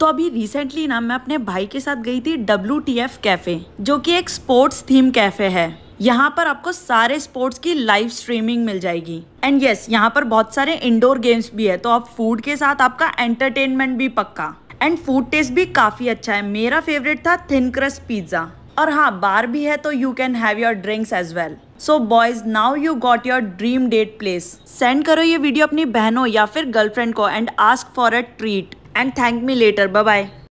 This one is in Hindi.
तो अभी रिसेंटली ना मैं अपने भाई के साथ गई थी डब्ल्यू टी एफ कैफे जो कि एक स्पोर्ट्स थीम कैफे है यहाँ पर आपको सारे स्पोर्ट्स की लाइव स्ट्रीमिंग मिल जाएगी एंड यस yes, यहाँ पर बहुत सारे इंडोर गेम्स भी है तो आप फूड के साथ आपका एंटरटेनमेंट भी पक्का एंड फूड टेस्ट भी काफ़ी अच्छा है मेरा फेवरेट था थिन क्रस्ट पिज्ज़ा और हाँ बार भी है तो you can have your drinks as well so boys now you got your dream date place send करो ये वीडियो अपनी बहनों या फिर गर्लफ्रेंड को and ask for a treat and thank me later. Bye bye.